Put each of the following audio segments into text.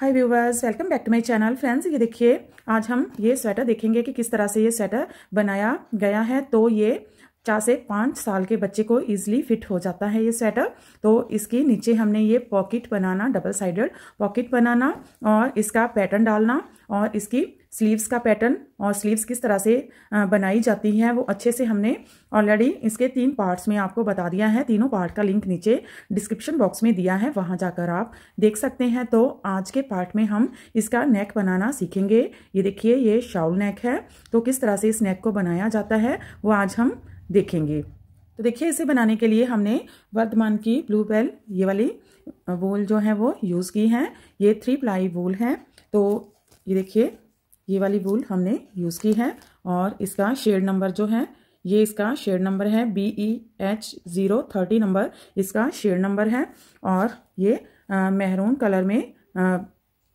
hi viewers welcome back to my channel friends ये देखिए आज हम ये स्वेटर देखेंगे कि किस तरह से ये स्वेटर बनाया गया है तो ये चार से पाँच साल के बच्चे को ईजिली फिट हो जाता है ये स्वेटर तो इसके नीचे हमने ये पॉकेट बनाना डबल साइडेड पॉकेट बनाना और इसका पैटर्न डालना और इसकी स्लीव्स का पैटर्न और स्लीव्स किस तरह से बनाई जाती है वो अच्छे से हमने ऑलरेडी इसके तीन पार्ट्स में आपको बता दिया है तीनों पार्ट का लिंक नीचे डिस्क्रिप्शन बॉक्स में दिया है वहाँ जाकर आप देख सकते हैं तो आज के पार्ट में हम इसका नेक बनाना सीखेंगे ये देखिए ये शाउल नेक है तो किस तरह से इस नेक को बनाया जाता है वो आज हम देखेंगे तो देखिए इसे बनाने के लिए हमने वर्धमान की ब्लू बेल ये वाली बोल जो है वो यूज़ की है ये थ्री प्लाई वोल है तो ये देखिए ये वाली बोल हमने यूज़ की है और इसका शेड नंबर जो है ये इसका शेड नंबर है B E H zero thirty number इसका शेड नंबर है और ये मेहरून कलर में आ,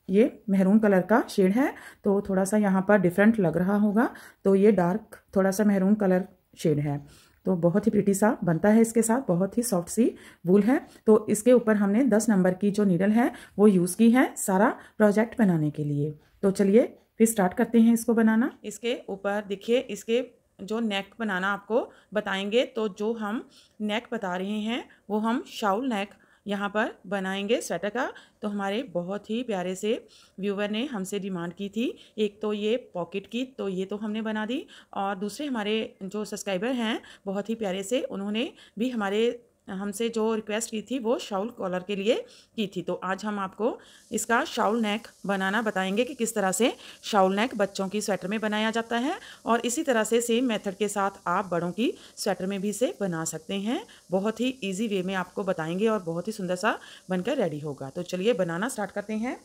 ये मेहरून कलर का शेड है तो थोड़ा सा यहाँ पर डिफरेंट लग रहा होगा तो ये डार्क थोड़ा सा मेहरून कलर शेड है तो बहुत ही प्रिटी सा बनता है इसके साथ बहुत ही सॉफ्ट सी वूल है तो इसके ऊपर हमने दस नंबर की जो नीडल है वो यूज़ की है सारा प्रोजेक्ट बनाने के लिए तो चलिए फिर स्टार्ट करते हैं इसको बनाना इसके ऊपर देखिए इसके जो नेक बनाना आपको बताएंगे तो जो हम नेक बता रहे हैं वो हम शाउल नेक यहाँ पर बनाएंगे स्वेटर का तो हमारे बहुत ही प्यारे से व्यूवर ने हमसे डिमांड की थी एक तो ये पॉकेट की तो ये तो हमने बना दी और दूसरे हमारे जो सब्सक्राइबर हैं बहुत ही प्यारे से उन्होंने भी हमारे हमसे जो रिक्वेस्ट की थी वो शाउल कॉलर के लिए की थी तो आज हम आपको इसका शाउल नेक बनाना बताएंगे कि किस तरह से शाउल नेक बच्चों की स्वेटर में बनाया जाता है और इसी तरह से सेम मेथड के साथ आप बड़ों की स्वेटर में भी इसे बना सकते हैं बहुत ही ईजी वे में आपको बताएंगे और बहुत ही सुंदर सा बनकर रेडी होगा तो चलिए बनाना स्टार्ट करते हैं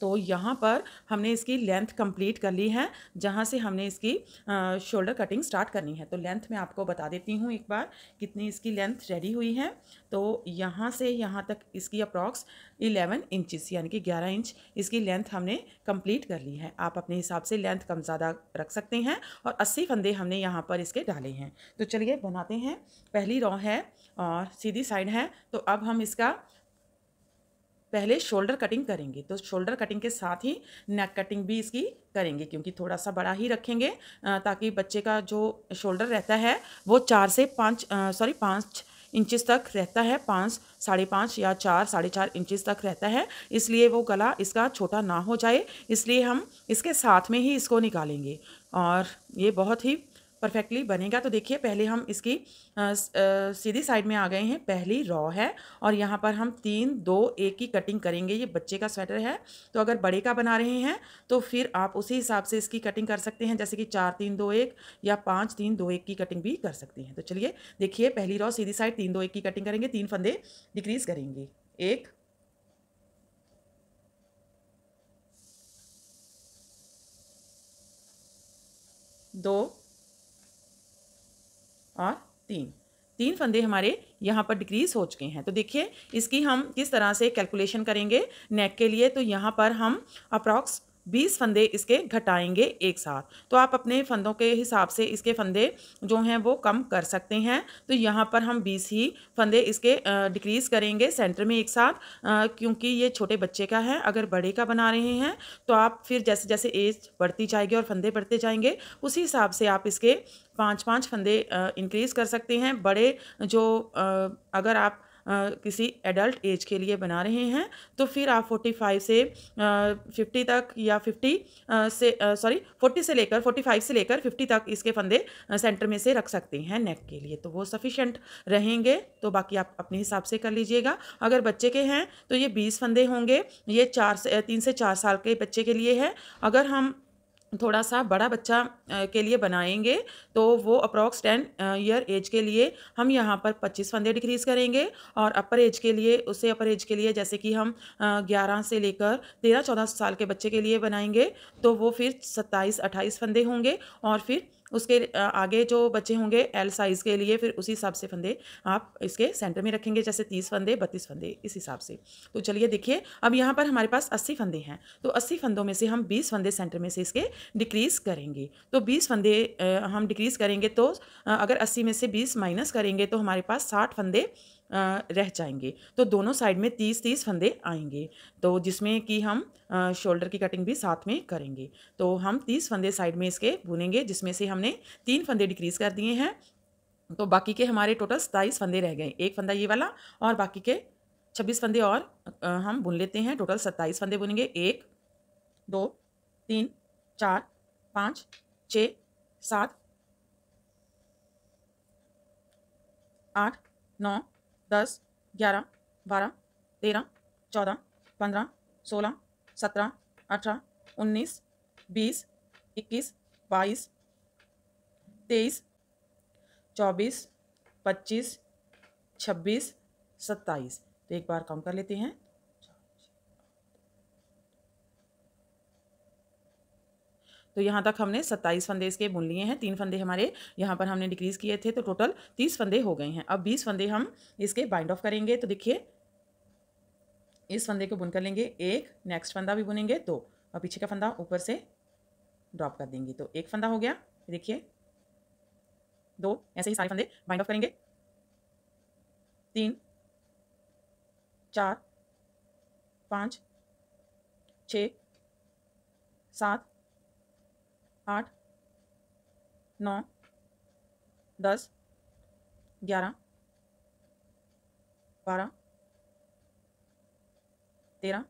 तो यहाँ पर हमने इसकी लेंथ कंप्लीट कर ली है जहाँ से हमने इसकी शोल्डर कटिंग स्टार्ट करनी है तो लेंथ मैं आपको बता देती हूँ एक बार कितनी इसकी लेंथ रेडी हुई है तो यहाँ से यहाँ तक इसकी अप्रॉक्स इलेवन इंचज़ यानी कि ग्यारह इंच इसकी लेंथ हमने कंप्लीट कर ली है आप अपने हिसाब से लेंथ कम ज़्यादा रख सकते हैं और अस्सी फंदे हमने यहाँ पर इसके डाले हैं तो चलिए बनाते हैं पहली रॉ है और सीधी साइड है तो अब हम इसका पहले शोल्डर कटिंग करेंगे तो शोल्डर कटिंग के साथ ही नेक कटिंग भी इसकी करेंगे क्योंकि थोड़ा सा बड़ा ही रखेंगे ताकि बच्चे का जो शोल्डर रहता है वो चार से पाँच सॉरी पाँच इंचिस तक रहता है पाँच साढ़े पाँच या चार साढ़े चार इंचज तक रहता है इसलिए वो गला इसका छोटा ना हो जाए इसलिए हम इसके साथ में ही इसको निकालेंगे और ये बहुत ही परफेक्टली बनेगा तो देखिए पहले हम इसकी सीधी साइड में आ गए हैं पहली रॉ है और यहाँ पर हम तीन दो एक की कटिंग करेंगे ये बच्चे का स्वेटर है तो अगर बड़े का बना रहे हैं तो फिर आप उसी हिसाब से इसकी कटिंग कर सकते हैं जैसे कि चार तीन दो एक या पाँच तीन दो एक की कटिंग भी कर सकते हैं तो चलिए देखिए पहली रॉ सीधी साइड तीन दो एक की कटिंग करेंगे तीन फंदे डिक्रीज़ करेंगे एक दो और तीन तीन फंदे हमारे यहाँ पर डिक्रीज़ हो चुके हैं तो देखिए इसकी हम किस तरह से कैलकुलेशन करेंगे नेक के लिए तो यहाँ पर हम अप्रॉक्स बीस फंदे इसके घटाएंगे एक साथ तो आप अपने फंदों के हिसाब से इसके फंदे जो हैं वो कम कर सकते हैं तो यहाँ पर हम बीस ही फंदे इसके डिक्रीज़ करेंगे सेंटर में एक साथ क्योंकि ये छोटे बच्चे का है अगर बड़े का बना रहे हैं तो आप फिर जैसे जैसे एज बढ़ती जाएगी और फंदे बढ़ते जाएंगे उसी हिसाब से आप इसके पाँच पाँच फंदे इंक्रीज़ कर सकते हैं बड़े जो अगर आप किसी एडल्ट एज के लिए बना रहे हैं तो फिर आप फोर्टी फाइव से फिफ्टी तक या फिफ्टी से सॉरी फोर्टी से लेकर फोर्टी फाइव से लेकर फिफ्टी तक इसके फंदे सेंटर में से रख सकते हैं नेक के लिए तो वो सफिशेंट रहेंगे तो बाकी आप अपने हिसाब से कर लीजिएगा अगर बच्चे के हैं तो ये बीस फंदे होंगे ये चार से तीन से चार साल के बच्चे के लिए है अगर हम थोड़ा सा बड़ा बच्चा के लिए बनाएंगे तो वो अप्रॉक्स टेन ईयर एज के लिए हम यहाँ पर पच्चीस फंदे डिक्रीज़ करेंगे और अपर एज के लिए उसे अपर एज के लिए जैसे कि हम ग्यारह से लेकर तेरह चौदह साल के बच्चे के लिए बनाएंगे तो वो फिर सत्ताईस अट्ठाईस फंदे होंगे और फिर उसके आगे जो बच्चे होंगे एल साइज़ के लिए फिर उसी हिसाब से फंदे आप इसके सेंटर में रखेंगे जैसे तीस फंदे बत्तीस फंदे इस हिसाब से तो चलिए देखिए अब यहाँ पर हमारे पास अस्सी फंदे हैं तो अस्सी फंदों में से हम बीस फंदे सेंटर में से इसके डिक्रीज़ करेंगे तो बीस फंदे हम डिक्रीज़ करेंगे तो अगर अस्सी में से बीस माइनस करेंगे तो हमारे पास साठ फंदे रह जाएंगे तो दोनों साइड में तीस तीस फंदे आएंगे तो जिसमें कि हम शोल्डर की कटिंग भी साथ में करेंगे तो हम तीस फंदे साइड में इसके बुनेंगे जिसमें से हमने तीन फंदे डिक्रीज़ कर दिए हैं तो बाकी के हमारे टोटल सताईस फंदे रह गए एक फंदा ये वाला और बाकी के छब्बीस फंदे और हम बुन लेते हैं टोटल सत्ताईस फंदे बुनेंगे एक दो तीन चार पाँच छ सात आठ नौ दस ग्यारह बारह तेरह चौदह पंद्रह सोलह सत्रह अठारह उन्नीस बीस इक्कीस बाईस तेईस चौबीस पच्चीस छब्बीस सत्ताईस तो एक बार कम कर लेते हैं तो यहाँ तक हमने सत्ताईस फंदे इसके बुन लिए हैं तीन फंदे हमारे यहाँ पर हमने डिक्रीज़ किए थे तो टोटल तीस फंदे हो गए हैं अब बीस फंदे हम इसके बाइंड ऑफ करेंगे तो देखिए इस फंदे को बुन कर लेंगे एक नेक्स्ट फंदा भी बुनेंगे दो और पीछे का फंदा ऊपर से ड्रॉप कर देंगे तो एक फंदा हो गया देखिए दो ऐसे ही सारे फंदे बाइंड ऑफ करेंगे तीन चार पाँच छ सात आठ नौ दस ग्यारह बारह तेरह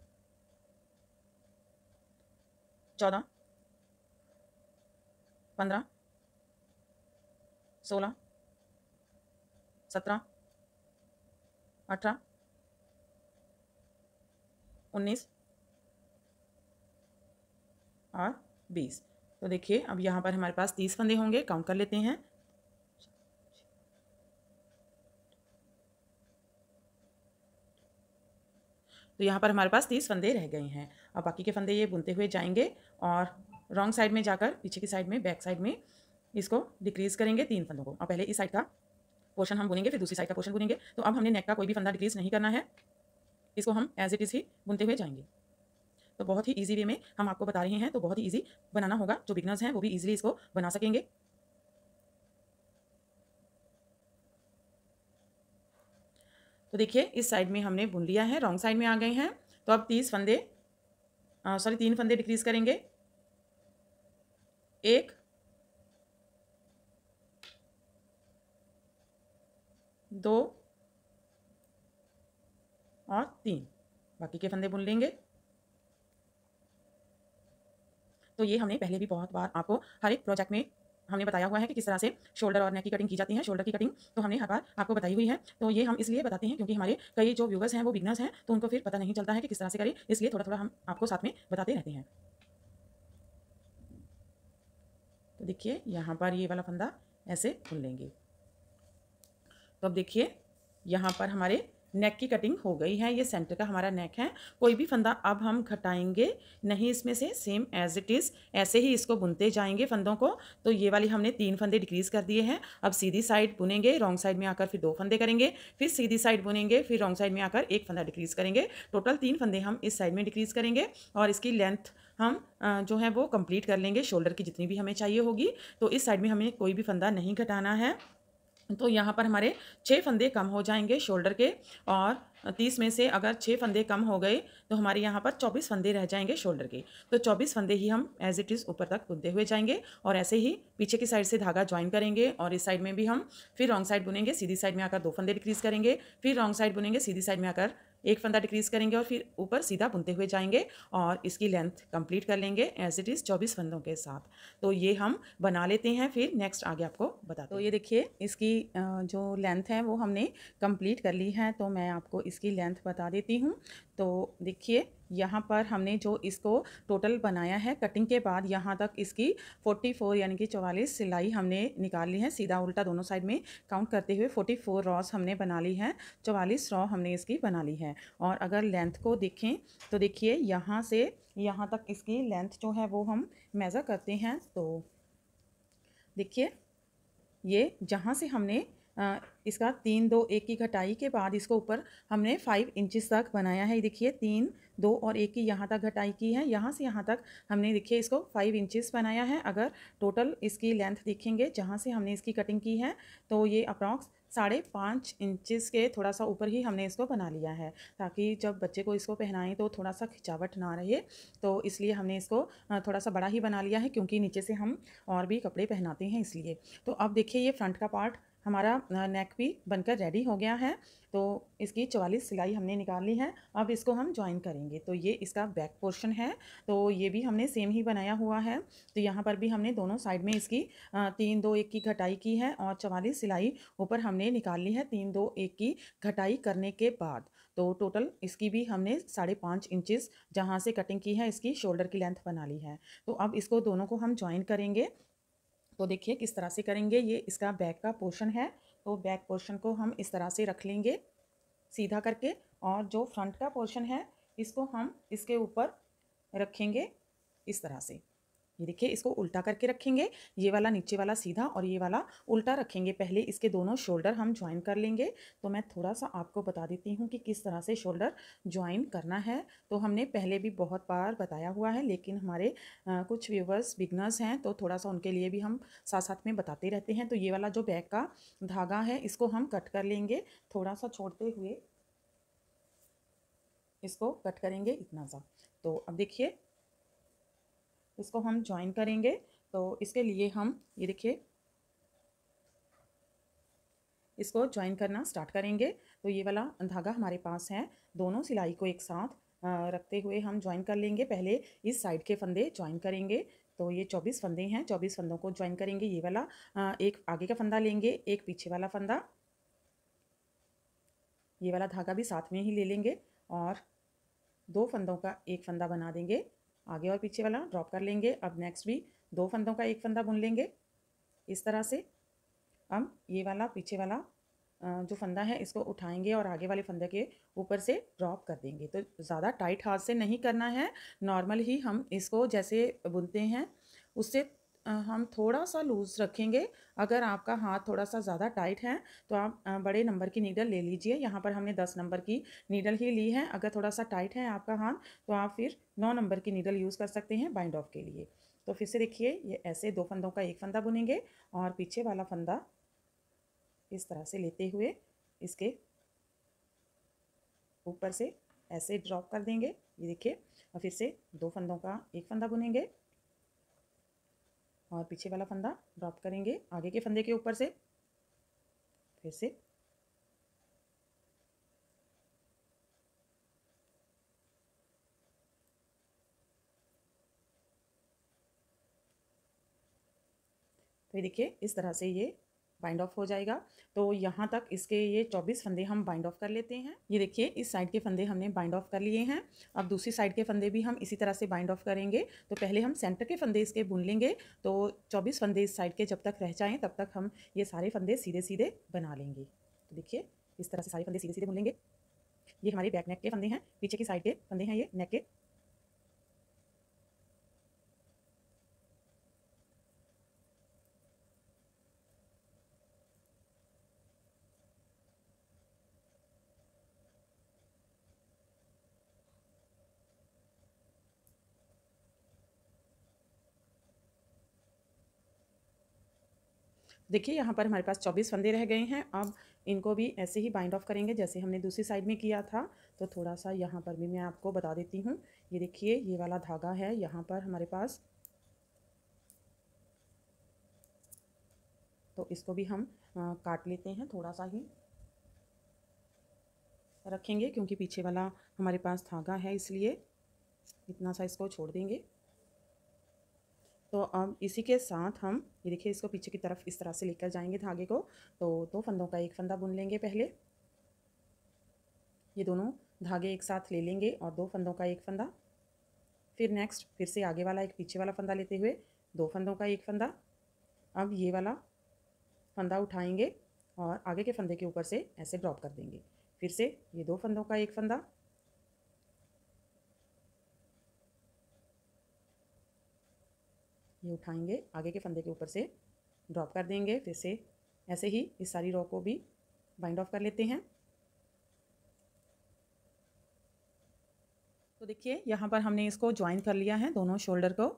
चौदह पंद्रह सोलह सत्रह अठारह उन्नीस और बीस तो देखिए अब यहाँ पर हमारे पास तीस फंदे होंगे काउंट कर लेते हैं तो यहाँ पर हमारे पास तीस फंदे रह गए हैं अब बाकी के फंदे ये बुनते हुए जाएंगे और रॉन्ग साइड में जाकर पीछे की साइड में बैक साइड में इसको डिक्रीज़ करेंगे तीन फंदों को और पहले इस साइड का पोर्शन हम बुनेंगे फिर दूसरी साइड का पोर्शन बुनेंगे तो अब हमने नेक का कोई भी फंदा डिक्रीज़ नहीं करना है इसको हम एज इट इज़ ही बुनते हुए जाएंगे तो बहुत ही ईजी वे में हम आपको बता रहे हैं तो बहुत ही ईजी बनाना होगा जो बिगनर्स हैं वो भी ईजिली इसको बना सकेंगे तो देखिए इस साइड में हमने बुन लिया है रॉन्ग साइड में आ गए हैं तो अब तीस फंदे सॉरी तीन फंदे डिक्रीज करेंगे एक दो और तीन बाकी के फंदे बुन लेंगे तो ये हमने पहले भी बहुत बार आपको हर एक प्रोजेक्ट में हमने बताया हुआ है कि किस तरह से शोल्डर और नेक की कटिंग की जाती है शोल्डर की कटिंग तो हमने हर बार आपको बताई हुई है तो ये हम इसलिए बताते हैं क्योंकि हमारे कई जो व्यूवर्स हैं वो बिगनर्स हैं तो उनको फिर पता नहीं चलता है कि किस तरह से करें इसलिए थोड़ा थोड़ा हम आपको साथ में बताते रहते हैं तो देखिए यहाँ पर ये वाला फंदा ऐसे खुल लेंगे तो अब देखिए यहाँ पर हमारे नेक की कटिंग हो गई है ये सेंटर का हमारा नेक है कोई भी फंदा अब हम घटाएंगे नहीं इसमें से सेम एज इट इज़ ऐसे ही इसको बुनते जाएंगे फंदों को तो ये वाली हमने तीन फंदे डिक्रीज़ कर दिए हैं अब सीधी साइड बुनेंगे रॉन्ग साइड में आकर फिर दो फंदे करेंगे फिर सीधी साइड बुनेंगे फिर रॉन्ग साइड में आकर एक फंदा डिक्रीज़ करेंगे टोटल तीन फंदे हम इस साइड में डिक्रीज़ करेंगे और इसकी लेंथ हम जो है वो कंप्लीट कर लेंगे शोल्डर की जितनी भी हमें चाहिए होगी तो इस साइड में हमें कोई भी फंदा नहीं घटाना है तो यहाँ पर हमारे छः फंदे कम हो जाएंगे शोल्डर के और तीस में से अगर छः फंदे कम हो गए तो हमारे यहाँ पर चौबीस फंदे रह जाएंगे शोल्डर के तो चौबीस फंदे ही हम एज इट इज़ ऊपर तक बुनते हुए जाएंगे और ऐसे ही पीछे की साइड से धागा ज्वाइन करेंगे और इस साइड में भी हम फिर रॉन्ग साइड बुनेंगे सीधी साइड में आकर दो फंदे डिक्रीज़ करेंगे फिर रॉन्ग साइड बुनेंगे सीधी साइड में आकर एक फंदा डिक्रीज करेंगे और फिर ऊपर सीधा बुनते हुए जाएंगे और इसकी लेंथ कंप्लीट कर लेंगे एज इट इज़ चौबीस फंदों के साथ तो ये हम बना लेते हैं फिर नेक्स्ट आगे आपको बता तो ये देखिए इसकी जो लेंथ है वो हमने कंप्लीट कर ली है तो मैं आपको इसकी लेंथ बता देती हूँ तो देखिए यहाँ पर हमने जो इसको टोटल बनाया है कटिंग के बाद यहाँ तक इसकी 44 यानी कि 44 सिलाई हमने निकाल ली है सीधा उल्टा दोनों साइड में काउंट करते हुए 44 रॉस हमने बना ली है 44 रॉ हमने इसकी बना ली है और अगर लेंथ को देखें तो देखिए यहाँ से यहाँ तक इसकी लेंथ जो है वो हम मेज़र करते हैं तो देखिए ये जहाँ से हमने इसका तीन दो एक की घटाई के बाद इसको ऊपर हमने फाइव इंचिस तक बनाया है देखिए तीन दो और एक की यहाँ तक घटाई की है यहाँ से यहाँ तक हमने देखिए इसको फाइव इंचिस बनाया है अगर टोटल इसकी लेंथ देखेंगे जहाँ से हमने इसकी कटिंग की है तो ये अप्रॉक्स साढ़े पाँच इंचिस के थोड़ा सा ऊपर ही हमने इसको बना लिया है ताकि जब बच्चे को इसको पहनाएं तो थोड़ा सा खिंचावट ना रहे तो इसलिए हमने इसको थोड़ा सा बड़ा ही बना लिया है क्योंकि नीचे से हम और भी कपड़े पहनाते हैं इसलिए तो अब देखिए ये फ्रंट का पार्ट हमारा नेक भी बनकर रेडी हो गया है तो इसकी चवालीस सिलाई हमने निकाल ली है अब इसको हम ज्वाइन करेंगे तो ये इसका बैक पोर्शन है तो ये भी हमने सेम ही बनाया हुआ है तो यहाँ पर भी हमने दोनों साइड में इसकी तीन दो एक की घटाई की है और चवालीस सिलाई ऊपर हमने निकाल ली है तीन दो एक की घटाई करने के बाद तो टोटल इसकी भी हमने साढ़े पाँच इंचज़ जहाँ से कटिंग की है इसकी शोल्डर की लेंथ बना ली है तो अब इसको दोनों को हम ज्वाइन करेंगे तो देखिए किस तरह से करेंगे ये इसका बैक का पोर्शन है तो बैक पोर्शन को हम इस तरह से रख लेंगे सीधा करके और जो फ्रंट का पोर्शन है इसको हम इसके ऊपर रखेंगे इस तरह से ये देखिए इसको उल्टा करके रखेंगे ये वाला नीचे वाला सीधा और ये वाला उल्टा रखेंगे पहले इसके दोनों शोल्डर हम ज्वाइन कर लेंगे तो मैं थोड़ा सा आपको बता देती हूँ कि किस तरह से शोल्डर ज्वाइन करना है तो हमने पहले भी बहुत बार बताया हुआ है लेकिन हमारे आ, कुछ व्यूवर्स बिगनर्स हैं तो थोड़ा सा उनके लिए भी हम साथ साथ में बताते रहते हैं तो ये वाला जो बैग का धागा है इसको हम कट कर लेंगे थोड़ा सा छोड़ते हुए इसको कट करेंगे इतना सा तो अब देखिए इसको हम ज्वाइन करेंगे तो इसके लिए हम ये देखिए इसको ज्वाइन करना स्टार्ट करेंगे तो ये वाला धागा हमारे पास है दोनों सिलाई को एक साथ रखते हुए हम ज्वाइन कर लेंगे पहले इस साइड के फंदे ज्वाइन करेंगे तो ये चौबीस फंदे हैं चौबीस फंदों को ज्वाइन करेंगे ये वाला एक आगे का फंदा लेंगे एक पीछे वाला फंदा ये वाला धागा भी साथ में ही ले लेंगे और दो फंदों का एक फंदा बना देंगे आगे और पीछे वाला ड्रॉप कर लेंगे अब नेक्स्ट भी दो फंदों का एक फंदा बुन लेंगे इस तरह से हम ये वाला पीछे वाला जो फंदा है इसको उठाएंगे और आगे वाले फंदे के ऊपर से ड्रॉप कर देंगे तो ज़्यादा टाइट हाथ से नहीं करना है नॉर्मल ही हम इसको जैसे बुनते हैं उससे हम थोड़ा सा लूज़ रखेंगे अगर आपका हाथ थोड़ा सा ज़्यादा टाइट है तो आप बड़े नंबर की नीडल ले लीजिए यहाँ पर हमने दस नंबर की नीडल ही ली है अगर थोड़ा सा टाइट है आपका हाथ तो आप फिर नौ नंबर की नीडल यूज़ कर सकते हैं बाइंड ऑफ के लिए तो फिर से देखिए ये ऐसे दो फंदों का एक फंदा बुनेंगे और पीछे वाला फंदा इस तरह से लेते हुए इसके ऊपर से ऐसे ड्रॉप कर देंगे ये देखिए और फिर से दो फंदों का एक फंदा बुनेंगे और पीछे वाला फंदा ड्रॉप करेंगे आगे के फंदे के ऊपर से फिर से तो ये देखिए इस तरह से ये बाइंड ऑफ हो जाएगा तो यहाँ तक इसके ये चौबीस फंदे हम बाइंड ऑफ कर लेते हैं ये देखिए इस साइड के फंदे हमने बाइंड ऑफ कर लिए हैं अब दूसरी साइड के फंदे भी हम इसी तरह से बाइंड ऑफ करेंगे तो पहले हम सेंटर के फंदे इसके बुन लेंगे तो चौबीस फंदे इस साइड के जब तक रह जाएँ तब तक हम ये सारे फंदे सीधे सीधे बना लेंगे तो देखिए इस तरह से सारे फंदे सीधे सीधे बुन लेंगे ये हमारे बैक नेक के फंदे हैं पीछे की साइड के फंदे हैं ये नेक के देखिए यहाँ पर हमारे पास 24 फंदे रह गए हैं अब इनको भी ऐसे ही बाइंड ऑफ करेंगे जैसे हमने दूसरी साइड में किया था तो थोड़ा सा यहाँ पर भी मैं आपको बता देती हूँ ये देखिए ये वाला धागा है यहाँ पर हमारे पास तो इसको भी हम आ, काट लेते हैं थोड़ा सा ही रखेंगे क्योंकि पीछे वाला हमारे पास धागा है इसलिए इतना सा इसको छोड़ देंगे तो अब इसी के साथ हम ये देखिए इसको पीछे की तरफ इस तरह से लेकर जाएंगे धागे को तो दो तो फंदों का एक फंदा बुन लेंगे पहले ये दोनों धागे एक साथ ले लेंगे और दो फंदों का एक फंदा फिर नेक्स्ट फिर से आगे वाला एक पीछे वाला फंदा लेते हुए दो फंदों का एक फंदा अब ये वाला फंदा उठाएंगे और आगे के फंदे के ऊपर से ऐसे ड्रॉप कर देंगे फिर से ये दो फंदों का एक फंदा ये उठाएंगे आगे के फंदे के ऊपर से ड्रॉप कर देंगे फिर से ऐसे ही इस सारी रॉ को भी बाइंड ऑफ कर लेते हैं तो देखिए यहाँ पर हमने इसको ज्वाइन कर लिया है दोनों शोल्डर को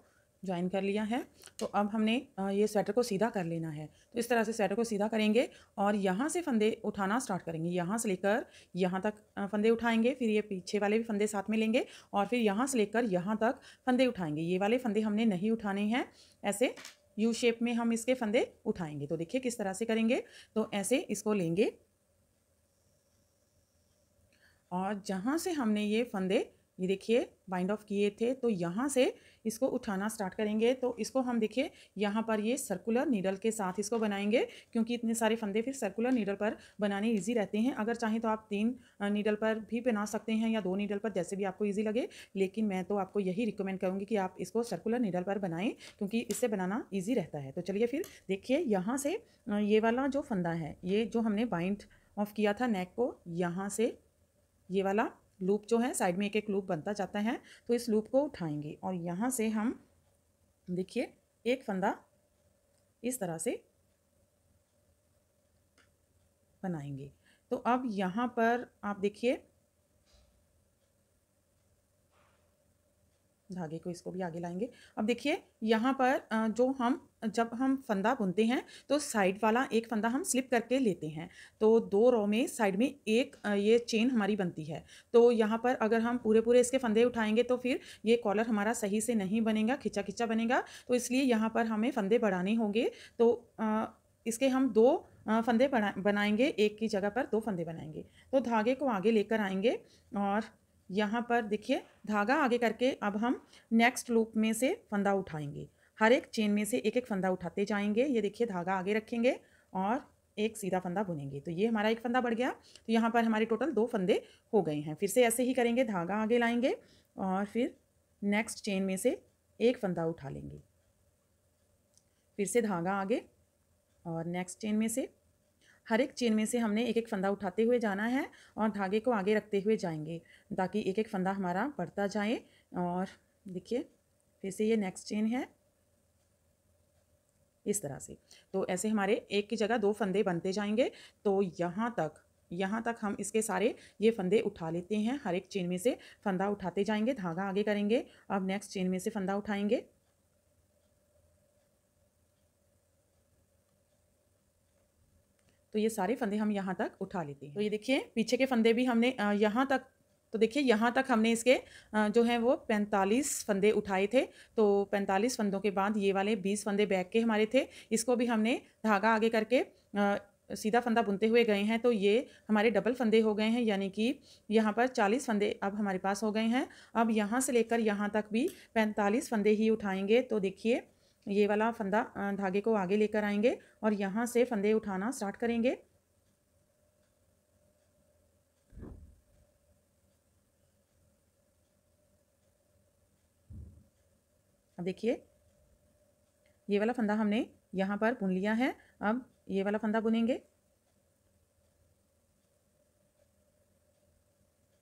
ज्वाइन कर लिया है तो अब हमने ये स्वेटर को सीधा कर लेना है तो इस तरह से स्वेटर को सीधा करेंगे और यहाँ से फंदे उठाना स्टार्ट करेंगे यहाँ से लेकर यहाँ तक फंदे उठाएंगे फिर ये पीछे वाले भी फंदे साथ में लेंगे और फिर यहाँ से लेकर यहाँ तक फंदे उठाएंगे ये वाले फंदे हमने नहीं उठाने हैं ऐसे यू शेप में हम इसके फंदे उठाएंगे तो देखिए किस तरह से करेंगे तो ऐसे इसको लेंगे और जहाँ से हमने ये फंदे ये देखिए बाइंड ऑफ किए थे तो यहाँ से इसको उठाना स्टार्ट करेंगे तो इसको हम देखिए यहाँ पर ये सर्कुलर नीडल के साथ इसको बनाएंगे क्योंकि इतने सारे फंदे फिर सर्कुलर नीडल पर बनाने ईजी रहते हैं अगर चाहें तो आप तीन नीडल पर भी बना सकते हैं या दो नीडल पर जैसे भी आपको ईजी लगे लेकिन मैं तो आपको यही रिकमेंड करूँगी कि आप इसको सर्कुलर नीडल पर बनाएं क्योंकि इससे बनाना ईजी रहता है तो चलिए फिर देखिए यहाँ से ये वाला जो फंदा है ये जो हमने बाइंड ऑफ किया था नेक को यहाँ से ये वाला लूप जो है साइड में एक एक लूप बनता जाता है तो इस लूप को उठाएंगे और यहाँ से हम देखिए एक फंदा इस तरह से बनाएंगे तो अब यहाँ पर आप देखिए धागे को इसको भी आगे लाएंगे अब देखिए यहाँ पर जो हम जब हम फंदा बुनते हैं तो साइड वाला एक फंदा हम स्लिप करके लेते हैं तो दो रो में साइड में एक ये चेन हमारी बनती है तो यहाँ पर अगर हम पूरे पूरे इसके फंदे उठाएंगे तो फिर ये कॉलर हमारा सही से नहीं बनेगा खिंचा खिंचा बनेगा तो इसलिए यहाँ पर हमें फंदे बढ़ाने होंगे तो इसके हम दो फंदे बनाएंगे एक की जगह पर दो फंदे बनाएंगे तो धागे को आगे लेकर आएंगे और यहाँ पर देखिए धागा आगे करके अब हम नेक्स्ट लूप में से फंदा उठाएंगे हर एक चेन में से एक एक फंदा उठाते जाएंगे ये देखिए धागा आगे रखेंगे और एक सीधा फंदा बुनेंगे तो ये हमारा एक फंदा बढ़ गया तो यहाँ पर हमारे टोटल दो फंदे हो गए हैं फिर से ऐसे ही करेंगे धागा आगे लाएंगे और फिर नेक्स्ट चेन में से एक फंदा उठा लेंगे फिर से धागा आगे और नेक्स्ट चेन में से हर एक चेन में से हमने एक एक फंदा उठाते हुए जाना है और धागे को आगे रखते हुए जाएंगे ताकि एक एक फंदा हमारा बढ़ता जाए और देखिए फिर से ये नेक्स्ट चेन है इस तरह से तो ऐसे हमारे एक की जगह दो फंदे बनते जाएंगे तो यहाँ तक यहाँ तक हम इसके सारे ये फंदे उठा लेते हैं हर एक चेन में से फंदा उठाते जाएंगे धागा आगे करेंगे अब नेक्स्ट चेन में से फंदा उठाएंगे तो ये सारे फंदे हम यहाँ तक उठा लेते हैं तो ये देखिए पीछे के फंदे भी हमने यहाँ तक तो देखिए यहाँ तक हमने इसके जो है वो 45 फंदे उठाए थे तो 45 फंदों के बाद ये वाले 20 फंदे बैक के हमारे थे इसको भी हमने धागा आगे करके सीधा फंदा बुनते हुए गए हैं तो ये हमारे डबल फंदे हो गए हैं यानी कि यहाँ पर चालीस फंदे अब हमारे पास हो गए हैं अब यहाँ से लेकर यहाँ तक भी पैंतालीस फंदे ही उठाएंगे तो देखिए ये वाला फंदा धागे को आगे लेकर आएंगे और यहाँ से फंदे उठाना स्टार्ट करेंगे अब देखिए ये वाला फंदा हमने यहाँ पर बुन लिया है अब ये वाला फंदा बुनेंगे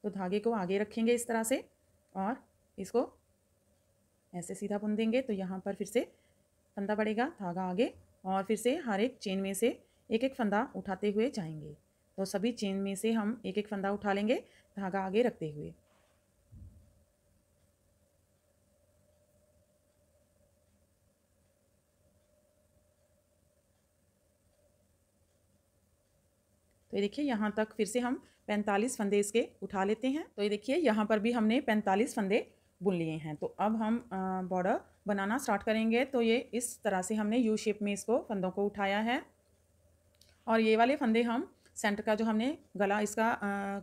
तो धागे को आगे रखेंगे इस तरह से और इसको ऐसे सीधा बुन देंगे तो यहाँ पर फिर से फंदा पड़ेगा धागा आगे और फिर से हर एक चेन में से एक एक फंदा उठाते हुए जाएंगे तो सभी चेन में से हम एक एक फंदा उठा लेंगे धागा आगे रखते हुए तो ये देखिए यहाँ तक फिर से हम 45 फंदे इसके उठा लेते हैं तो ये देखिए यहाँ पर भी हमने 45 फंदे बुन लिए हैं तो अब हम बॉर्डर बनाना स्टार्ट करेंगे तो ये इस तरह से हमने यू शेप में इसको फंदों को उठाया है और ये वाले फंदे हम सेंटर का जो हमने गला इसका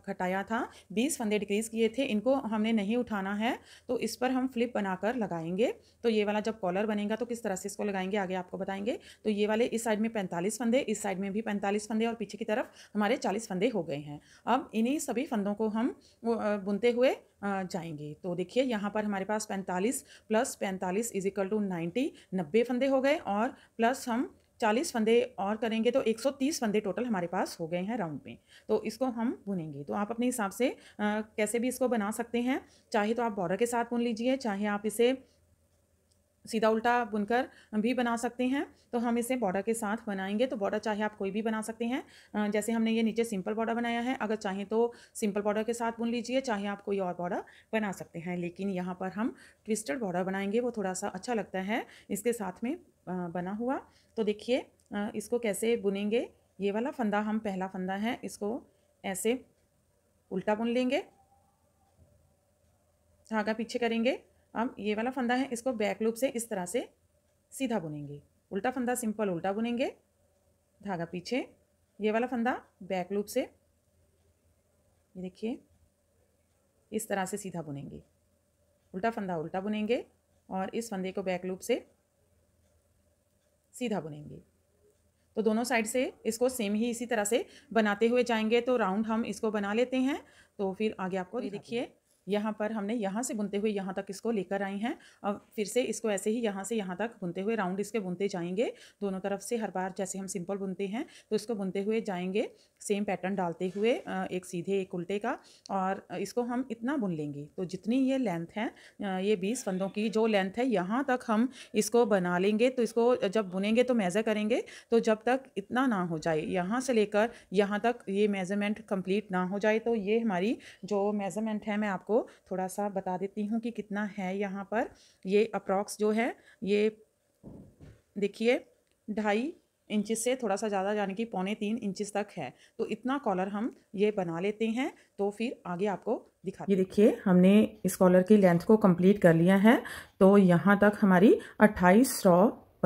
घटाया था बीस फंदे डिक्रीज़ किए थे इनको हमने नहीं उठाना है तो इस पर हम फ्लिप बनाकर लगाएंगे तो ये वाला जब कॉलर बनेगा तो किस तरह से इसको लगाएंगे आगे आपको बताएंगे तो ये वाले इस साइड में पैंतालीस फंदे इस साइड में भी पैंतालीस फंदे और पीछे की तरफ हमारे चालीस फंदे हो गए हैं अब इन्हीं सभी फंदों को हम बुनते हुए जाएंगे तो देखिए यहाँ पर हमारे पास पैंतालीस प्लस पैंतालीस इजिकल टू नाइन्टी नब्बे फंदे हो गए और प्लस हम 40 फंदे और करेंगे तो 130 फंदे टोटल हमारे पास हो गए हैं राउंड में तो इसको हम बुनेंगे तो आप अपने हिसाब से आ, कैसे भी इसको बना सकते हैं चाहे तो आप बॉर्डर के साथ बुन लीजिए चाहे आप इसे सीधा उल्टा बुनकर भी बना सकते हैं तो हम इसे बॉर्डर के साथ बनाएंगे तो बॉर्डर चाहे आप कोई भी बना सकते हैं जैसे हमने ये नीचे सिंपल बॉर्डर बनाया है अगर चाहें तो सिंपल बॉर्डर के साथ बुन लीजिए चाहे आप कोई और बॉर्डर बना सकते हैं लेकिन यहाँ पर हम ट्विस्टेड बॉर्डर बनाएंगे वो थोड़ा सा अच्छा लगता है इसके साथ में बना हुआ तो देखिए इसको कैसे बुनेंगे ये वाला फंदा हम पहला फंदा है इसको ऐसे उल्टा बुन लेंगे धागा पीछे करेंगे हम ये वाला फंदा है इसको बैक लूप से इस तरह से सीधा बुनेंगे उल्टा फंदा सिंपल उल्टा बुनेंगे धागा पीछे ये वाला फंदा बैक लूप से ये देखिए इस तरह से सीधा बुनेंगे उल्टा फंदा उल्टा बुनेंगे और इस फंदे को बैक लूप से सीधा बुनेंगे तो दोनों साइड से इसको सेम ही इसी तरह से बनाते हुए जाएंगे तो राउंड हम इसको बना लेते हैं तो फिर आगे आपको देखिए यहाँ पर हमने यहाँ से बुनते हुए यहाँ तक इसको लेकर आई हैं अब फिर से इसको ऐसे ही यहाँ से यहाँ तक बुनते हुए राउंड इसके बुनते जाएंगे दोनों तरफ से हर बार जैसे हम सिंपल बुनते हैं तो इसको बुनते हुए जाएंगे सेम पैटर्न डालते हुए एक सीधे एक उल्टे का और इसको हम इतना बुन लेंगे तो जितनी ये लेंथ है ये बीस फंदों की जो लेंथ है यहाँ तक हम इसको बना लेंगे तो इसको जब बुनेंगे तो मेज़र करेंगे तो जब तक इतना ना हो जाए यहाँ से लेकर यहाँ तक ये मेज़रमेंट कम्प्लीट ना हो जाए तो ये हमारी जो मेज़रमेंट है मैं आपको थोड़ा सा बता देती हूँ कि कितना है यहाँ पर ये अप्रॉक्स जो है ये देखिए ढाई इंच से थोड़ा सा ज़्यादा यानी कि पौने तीन इंच तक है तो इतना कॉलर हम ये बना लेते हैं तो फिर आगे आपको दिखा ये देखिए हमने इस कॉलर की लेंथ को कंप्लीट कर लिया है तो यहाँ तक हमारी अट्ठाईस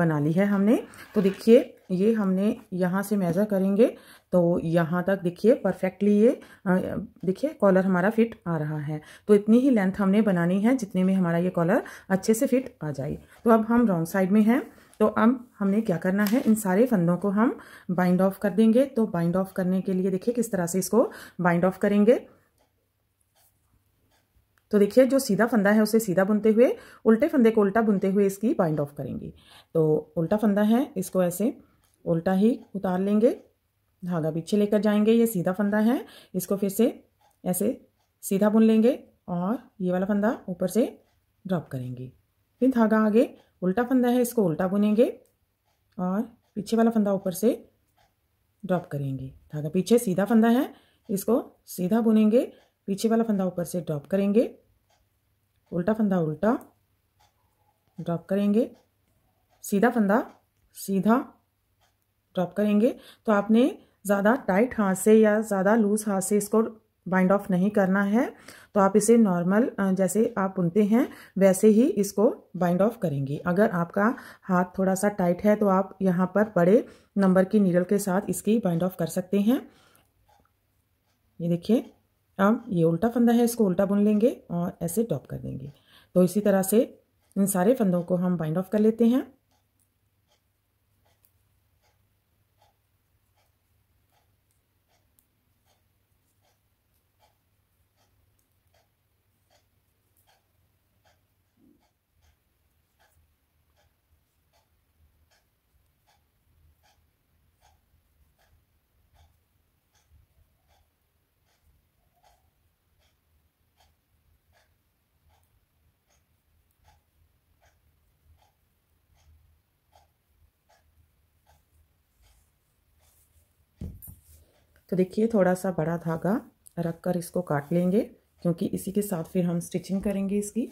बना ली है हमने तो देखिए ये हमने यहाँ से मेज़र करेंगे तो यहाँ तक देखिए परफेक्टली ये देखिए कॉलर हमारा फिट आ रहा है तो इतनी ही लेंथ हमने बनानी है जितने में हमारा ये कॉलर अच्छे से फिट आ जाए तो अब हम रॉन्ग साइड में हैं तो अब हमने क्या करना है इन सारे फंदों को हम बाइंड ऑफ कर देंगे तो बाइंड ऑफ करने के लिए देखिए किस तरह से इसको बाइंड ऑफ करेंगे तो देखिए जो सीधा फंदा है उसे सीधा बुनते हुए उल्टे फंदे को उल्टा बुनते हुए इसकी बाइंड ऑफ करेंगे तो उल्टा फंदा है इसको ऐसे उल्टा ही उतार लेंगे धागा पीछे लेकर जाएंगे ये सीधा फंदा है इसको फिर से ऐसे सीधा बुन लेंगे और ये वाला फंदा ऊपर से ड्रॉप करेंगे फिर धागा आगे उल्टा फंदा है इसको उल्टा बुनेंगे और पीछे वाला फंदा ऊपर से ड्रॉप करेंगे धागा पीछे सीधा फंदा है इसको सीधा बुनेंगे पीछे वाला फंदा ऊपर से ड्रॉप करेंगे उल्टा फंदा उल्टा ड्रॉप करेंगे सीधा फंदा सीधा ड्रॉप करेंगे तो आपने ज़्यादा टाइट हाथ से या ज़्यादा लूज हाथ से इसको बाइंड ऑफ नहीं करना है तो आप इसे नॉर्मल जैसे आप बुनते हैं वैसे ही इसको बाइंड ऑफ करेंगे अगर आपका हाथ थोड़ा सा टाइट है तो आप यहाँ पर बड़े नंबर की नीडल के साथ इसकी बाइंड ऑफ कर सकते हैं ये देखिए हम ये उल्टा फंदा है इसको उल्टा बुन लेंगे और ऐसे टॉप कर देंगे तो इसी तरह से इन सारे फंदों को हम बाइंड ऑफ कर लेते हैं तो देखिए थोड़ा सा बड़ा धागा रख कर इसको काट लेंगे क्योंकि इसी के साथ फिर हम स्टिचिंग करेंगे इसकी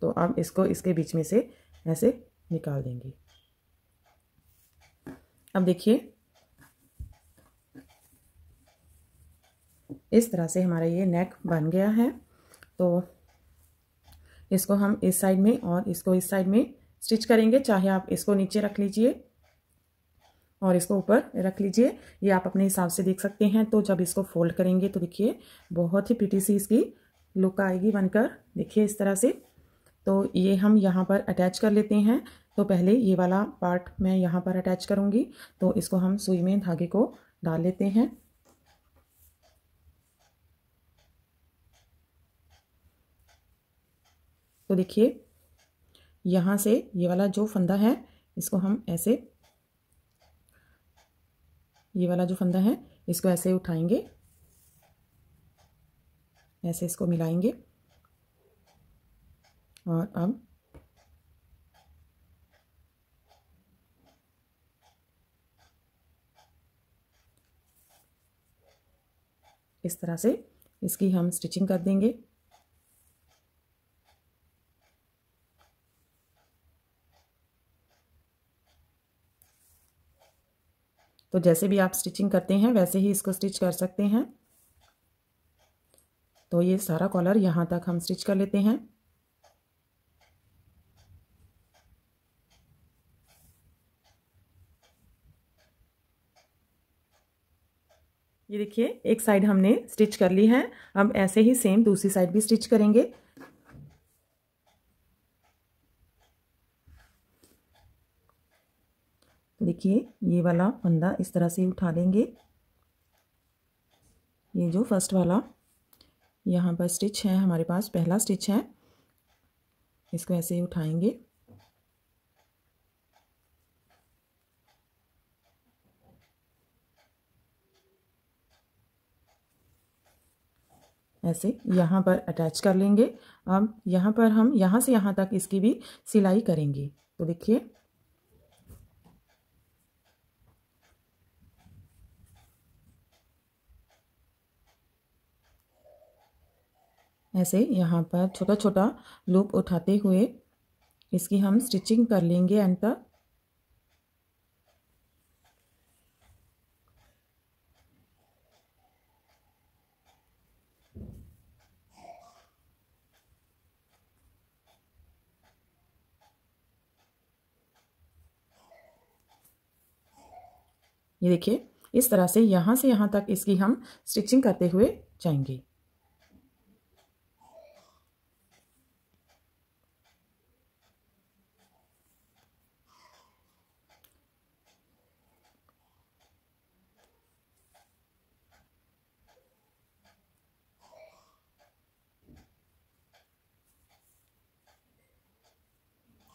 तो अब इसको इसके बीच में से ऐसे निकाल देंगे अब देखिए इस तरह से हमारा ये नेक बन गया है तो इसको हम इस साइड में और इसको इस साइड में स्टिच करेंगे चाहे आप इसको नीचे रख लीजिए और इसको ऊपर रख लीजिए ये आप अपने हिसाब से देख सकते हैं तो जब इसको फोल्ड करेंगे तो देखिए बहुत ही पीटी सी इसकी लुक आएगी बनकर देखिए इस तरह से तो ये हम यहाँ पर अटैच कर लेते हैं तो पहले ये वाला पार्ट मैं यहाँ पर अटैच करूँगी तो इसको हम सुई में धागे को डाल लेते हैं तो देखिए यहाँ से ये वाला जो फंदा है इसको हम ऐसे ये वाला जो फंदा है इसको ऐसे उठाएंगे ऐसे इसको मिलाएंगे और अब इस तरह से इसकी हम स्टिचिंग कर देंगे तो जैसे भी आप स्टिचिंग करते हैं वैसे ही इसको स्टिच कर सकते हैं तो ये सारा कॉलर यहाँ तक हम स्टिच कर लेते हैं ये देखिए एक साइड हमने स्टिच कर ली है अब ऐसे ही सेम दूसरी साइड भी स्टिच करेंगे देखिए ये वाला फंदा इस तरह से उठा लेंगे ये जो फर्स्ट वाला यहाँ पर स्टिच है हमारे पास पहला स्टिच है इसको ऐसे ही उठाएंगे ऐसे यहाँ पर अटैच कर लेंगे अब यहाँ पर हम यहाँ से यहाँ तक इसकी भी सिलाई करेंगे तो देखिए ऐसे यहाँ पर छोटा छोटा लूप उठाते हुए इसकी हम स्टिचिंग कर लेंगे एंड तक ये देखिए इस तरह से यहाँ से यहाँ तक इसकी हम स्टिचिंग करते हुए जाएंगे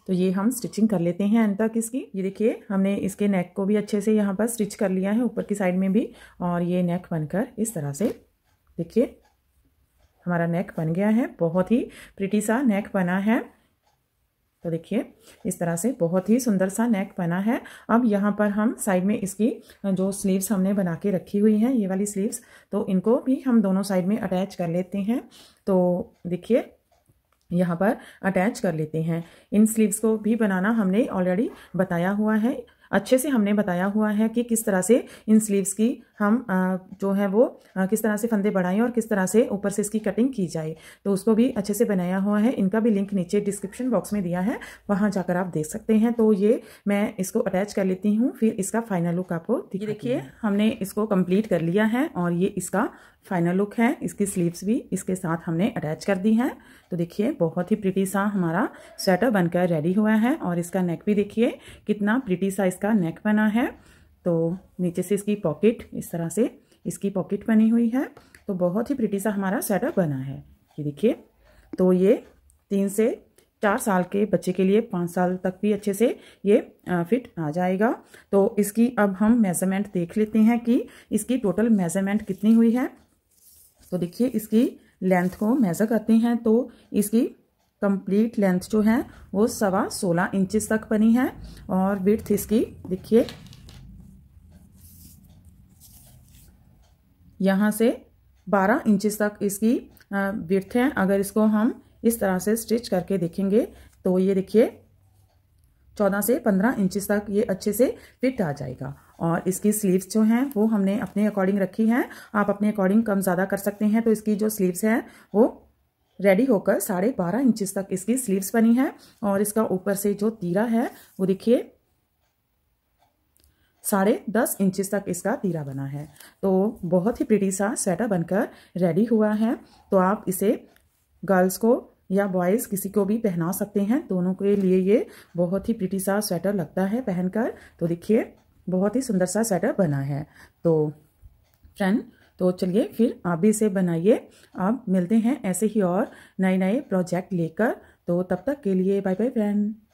तो ये हम स्टिचिंग कर लेते हैं एंड तक इसकी ये देखिए हमने इसके नेक को भी अच्छे से यहाँ पर स्टिच कर लिया है ऊपर की साइड में भी और ये नेक बनकर इस तरह से देखिए हमारा नेक बन गया है बहुत ही प्रिटी सा नेक बना है तो देखिए इस तरह से बहुत ही सुंदर सा नेक बना है अब यहाँ पर हम साइड में इसकी जो स्लीव्स हमने बना के रखी हुई हैं ये वाली स्लीव्स तो इनको भी हम दोनों साइड में अटैच कर लेते हैं तो देखिए यहाँ पर अटैच कर लेते हैं इन स्लीव्स को भी बनाना हमने ऑलरेडी बताया हुआ है अच्छे से हमने बताया हुआ है कि किस तरह से इन स्लीव्स की हम जो है वो किस तरह से फंदे बढ़ाएं और किस तरह से ऊपर से इसकी कटिंग की जाए तो उसको भी अच्छे से बनाया हुआ है इनका भी लिंक नीचे डिस्क्रिप्शन बॉक्स में दिया है वहाँ जाकर आप देख सकते हैं तो ये मैं इसको अटैच कर लेती हूँ फिर इसका फाइनल लुक आपको देखिए हमने इसको कम्प्लीट कर लिया है और ये इसका फाइनल लुक है इसकी स्लीव्स भी इसके साथ हमने अटैच कर दी हैं तो देखिए बहुत ही प्रिटी सा हमारा स्वेटर बनकर रेडी हुआ है और इसका नेक भी देखिए कितना प्रिटी सा इसका नेक बना है तो नीचे से इसकी पॉकेट इस तरह से इसकी पॉकेट बनी हुई है तो बहुत ही प्रिटी सा हमारा स्वेटर बना है ये देखिए तो ये तीन से चार साल के बच्चे के लिए पाँच साल तक भी अच्छे से ये फिट आ जाएगा तो इसकी अब हम मेज़रमेंट देख लेते हैं कि इसकी टोटल मेज़रमेंट कितनी हुई है तो देखिए इसकी लेंथ को मेज़र करते हैं तो इसकी कंप्लीट लेंथ जो है वो सवा सोलह इंचज तक बनी है और विथ इसकी देखिए यहाँ से बारह इंचज तक इसकी विथ है अगर इसको हम इस तरह से स्टिच करके देखेंगे तो ये देखिए चौदह से पंद्रह इंचज तक ये अच्छे से फिट आ जाएगा और इसकी स्लीव्स जो हैं वो हमने अपने अकॉर्डिंग रखी हैं आप अपने अकॉर्डिंग कम ज़्यादा कर सकते हैं तो इसकी जो स्लीव्स हैं वो रेडी होकर साढ़े बारह इंचज तक इसकी स्लीव्स बनी है और इसका ऊपर से जो तीरा है वो देखिए साढ़े दस इंचज तक इसका तीरा बना है तो बहुत ही प्रिटी सा स्वेटर बनकर रेडी हुआ है तो आप इसे गर्ल्स को या बॉयज़ किसी को भी पहना सकते हैं दोनों के लिए ये बहुत ही प्रिटी सा स्वेटर लगता है पहनकर तो देखिए बहुत ही सुंदर सा स्वेटर बना है तो फ्रेंड तो चलिए फिर आप भी इसे बनाइए आप मिलते हैं ऐसे ही और नए नए प्रोजेक्ट लेकर तो तब तक के लिए बाय बाय फ्रेंड